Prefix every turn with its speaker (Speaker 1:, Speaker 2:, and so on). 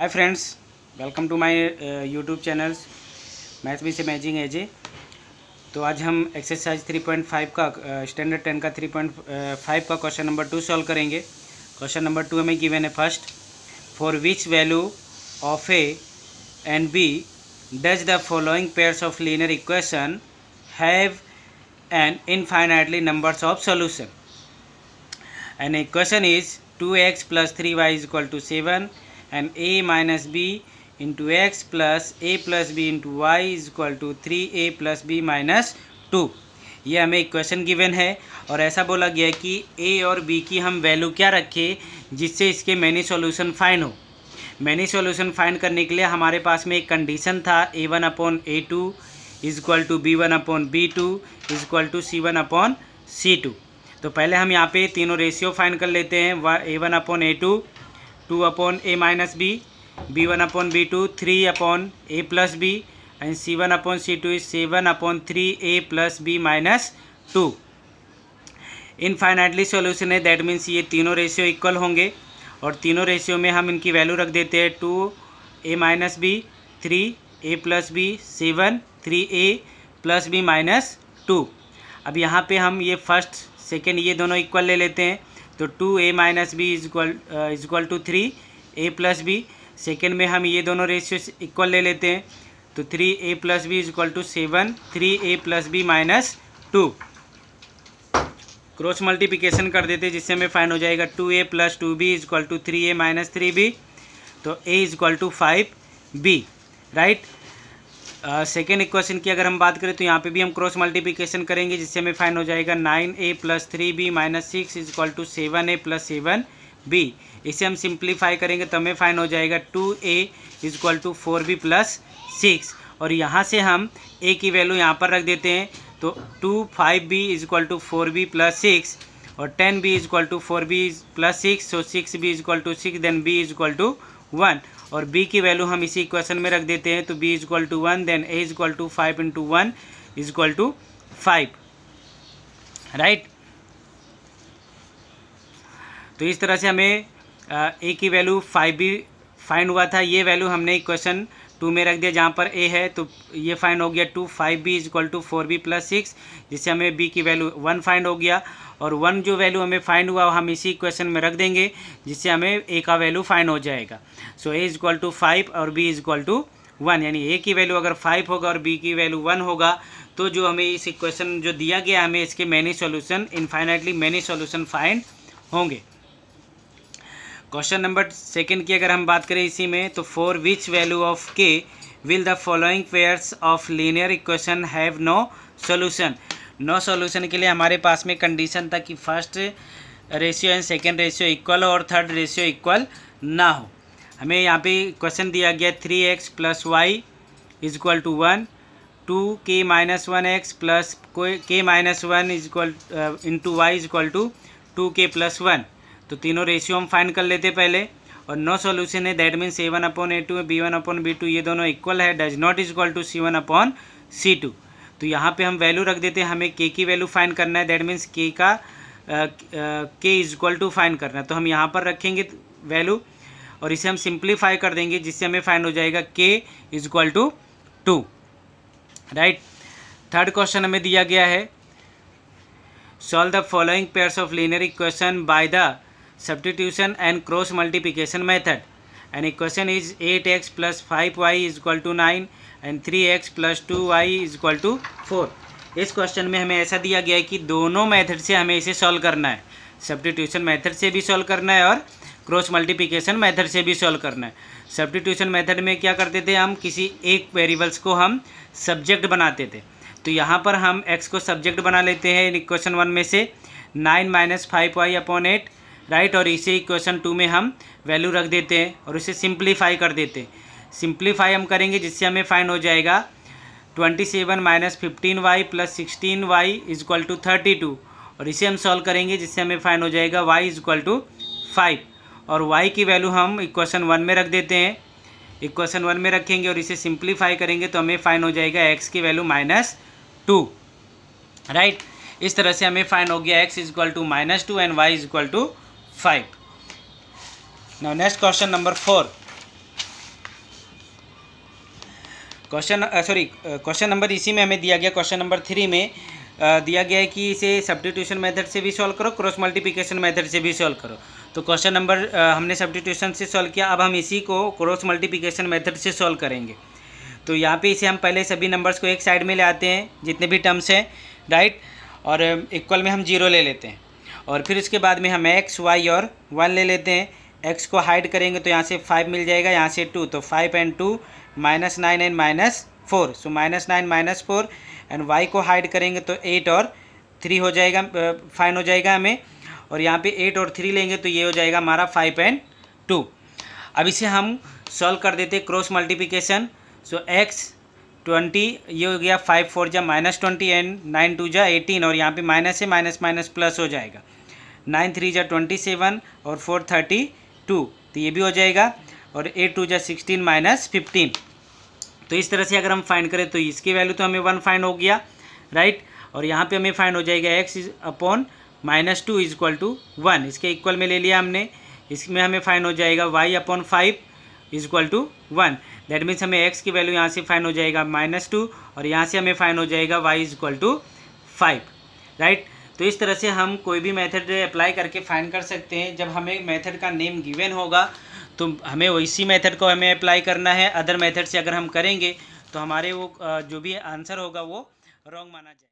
Speaker 1: hi friends welcome to my YouTube channels math with imaging AJ तो आज हम exercise 3.5 का स्टैंडर्ड uh, टेन का 3.5 का क्वेश्चन नंबर टू सॉल्व करेंगे क्वेश्चन नंबर टू हमें गिवन है first for which value of a and b does the following pairs of linear equation have an infinitely numbers of solution and equation is two x plus three y is equal to seven and a minus b into x plus a plus b into y is equal to three a plus b minus two ये हमें एक question given है और ऐसा बोला गया कि ए और बी की हम वैल्यू क्या रखें जिससे इसके मैनी सॉल्यूशन फाइन हो मैनी सॉल्यूशन फ़ाइन करने के लिए हमारे पास में एक कंडीशन था a one upon a two is equal to b one upon b two is equal to c one upon c two तो पहले हम यहाँ पे तीनों रेशियो फाइन कर लेते हैं a one upon a two two upon a minus b b one upon b two three upon a plus b and c one upon c two is seven upon three a plus b minus two infinitely solution है that means ये तीनों ratio equal होंगे और तीनों ratio में हम इनकी value रख देते हैं two a minus b three a plus b seven three a plus b minus two अब यहाँ पे हम ये फर्स्ट सेकेंड ये दोनों इक्वल ले लेते हैं तो two a minus b is equal is equal to three a plus b second में हम ये दोनों रेशियो इक्वल ले लेते हैं तो three a plus b is equal to seven three a plus b minus two cross multiplication कर देते हैं जिससे हमें फाइन हो जाएगा two a plus two b is equal to three a minus three b तो a is equal to five b right second equation की अगर हम बात करें तो यहाँ पे भी हम क्रॉस मल्टीप्लिकेशन करेंगे जिससे हमें फाइन हो जाएगा nine a plus three b minus six is equal to seven a plus seven b इसे हम सिंप्लीफाई करेंगे तो हमें फाइन हो जाएगा two a is equal to four b plus six और यहाँ से हम ए की वैल्यू यहाँ पर रख देते हैं तो two five b is equal to four b plus six और ten b is equal to four b plus six so six b is equal to six then b is equal to one और b की value हम इसी equation में रख देते हैं तो b is equal to one then a is equal to five into one is equal to five right तो इस तरह से हमें ए की वैल्यू फाइव भी फाइंड हुआ था ये वैल्यू हमने इक्वेशन टू में रख दिया जहाँ पर ए है तो ये फाइंड हो गया two five b is equal to four b plus six जिससे हमें बी की वैल्यू वन फाइंड हो गया और वन जो वैल्यू हमें फाइंड हुआ हम इसी क्वेश्चन में रख देंगे जिससे हमें ए का वैल्यू फाइंड हो जाएगा so a is equal to five और b is equal to one यानी ए की वैल्यू अगर फाइव होगा और बी की वैल्यू वन होगा तो जो हमें इस इक्वेशन जो दिया गया हमें इसके many solution infinitely many solution find होंगे क्वेश्चन नंबर सेकंड की अगर हम बात करें इसी में तो for which value of k will the following pairs of linear equation have no solution no solution के लिए हमारे पास में कंडीशन था कि first ratio and second ratio equal हो और थर्ड रेशियो इक्वल ना हो हमें यहाँ पे क्वेश्चन दिया गया three x plus y is equal to one two k minus one x plus k minus one is equal into y is equal to two k plus one तो तीनों ratio हम फाइंड कर लेते पहले और no solution है that means a one upon a two b one upon b two ये दोनों इक्वल है does not is equal to c one upon c two तो यहाँ पे हम वैल्यू रख देते हैं हमें के की वैल्यू फाइन करना है दैट मीन्स के का के इज इक्वल टू फाइन करना है तो हम यहाँ पर रखेंगे वैल्यू और इसे हम सिंप्लीफाई कर देंगे जिससे हमें फाइन हो जाएगा k is equal to two right third question हमें दिया गया है solve the following pairs of linear equation by the substitution and cross multiplication method and question is 8x plus 5y is equal to 9 and 3x plus 2y is equal to 4 इस question में हमें ऐसा दिया गया है कि दोनों method से हमें इसे सॉल्व करना है सब्टीट्यूशन मेथड से भी सॉल्व करना है और क्रॉस मल्टीप्लिकेशन मेथड से भी सॉल्व करना है सब्टीट्यूशन मेथड में क्या करते थे हम किसी एक वेरिएबल्स को हम सब्जेक्ट बनाते थे तो यहाँ पर हम एक्स को सब्जेक्ट बना लेते हैं क्वेश्चन वन में से nine minus five y upon eight right और इसे इक्वेशन टू में हम वैल्यू रख देते हैं और इसे सिंप्लीफाई कर देते हैं सिंप्लीफाई हम करेंगे जिससे हमें फाइन हो जाएगा twenty seven minus fifteen y plus sixteen y is equal to thirty two और इसे हम सॉल्व करेंगे जिससे हमें फाइन हो जाएगा y is equal to five और वाई की वैल्यू हम इक्वेशन वन में रख देते हैं इक्वेशन वन में रखेंगे और इसे सिंप्लीफाई करेंगे तो हमें फाइन हो जाएगा एक्स की वैल्यू माइनस टू राइट इस तरह से हमें फाइन हो गया x is equal to minus two and y is equal to five now next question number 4 question sorry question number इसी में हमें दिया गया क्वेश्चन नंबर थ्री में uh, दिया गया है कि इसे सब्डिट्यूशन मेथड से भी सॉल्व करो क्रॉस मल्टीप्लिकेशन मेथड से भी सॉल्व करो तो क्वेश्चन नंबर uh, हमने सब्डिट्यूशन से सॉल्व किया अब हम इसी को क्रॉस मल्टीप्लिकेशन मेथड से सॉल्व करेंगे तो यहाँ पे इसे हम पहले सभी नंबर्स को एक साइड में ले आते हैं जितने भी टर्म्स हैं राइट और इक्वल um, में हम जीरो ले लेते हैं और फिर इसके बाद में हम एक्स वाई और वन ले लेते हैं एक्स को हाइड करेंगे तो यहाँ से फाइव मिल जाएगा यहाँ से टू तो five and two minus nine and minus four so minus nine minus four and y को हाइड करेंगे तो एट और थ्री हो जाएगा फाइन हो जाएगा हमें और यहाँ पे एट और थ्री लेंगे तो ये हो जाएगा हमारा फाइव एंड टू अब इसे हम सॉल्व कर देते cross multiplication so x twenty ये हो गया फाइव फोर जा minus twenty and nine two जा एटीन और यहाँ पे माइनस से माइनस माइनस प्लस हो जाएगा नाइन थ्री ज़ा ट्वेंटी सेवन और फोर थर्टी टू तो ये भी हो जाएगा और एट टू ज़ा सिक्सटीन माइनस फिफ्टीन तो इस तरह से अगर हम फाइंड करें तो इसकी वैल्यू तो हमें वन फाइंड हो गया राइट और यहाँ पे हमें फाइंड हो जाएगा x is upon minus two is equal to one इसके इक्वल में ले लिया हमने इसमें हमें फाइन हो जाएगा y upon five is equal to one that means हमें एक्स की वैल्यू यहाँ से फाइन हो जाएगा माइनस टू और यहाँ से हमें फाइन हो जाएगा y is equal to five right तो इस तरह से हम कोई भी मेथड अप्लाई करके फाइंड कर सकते हैं जब हमें मेथड का नेम गिवन होगा तो हमें इसी मेथड को हमें अप्लाई करना है अदर मेथड से अगर हम करेंगे तो हमारे वो जो भी आंसर होगा वो रॉन्ग माना जाए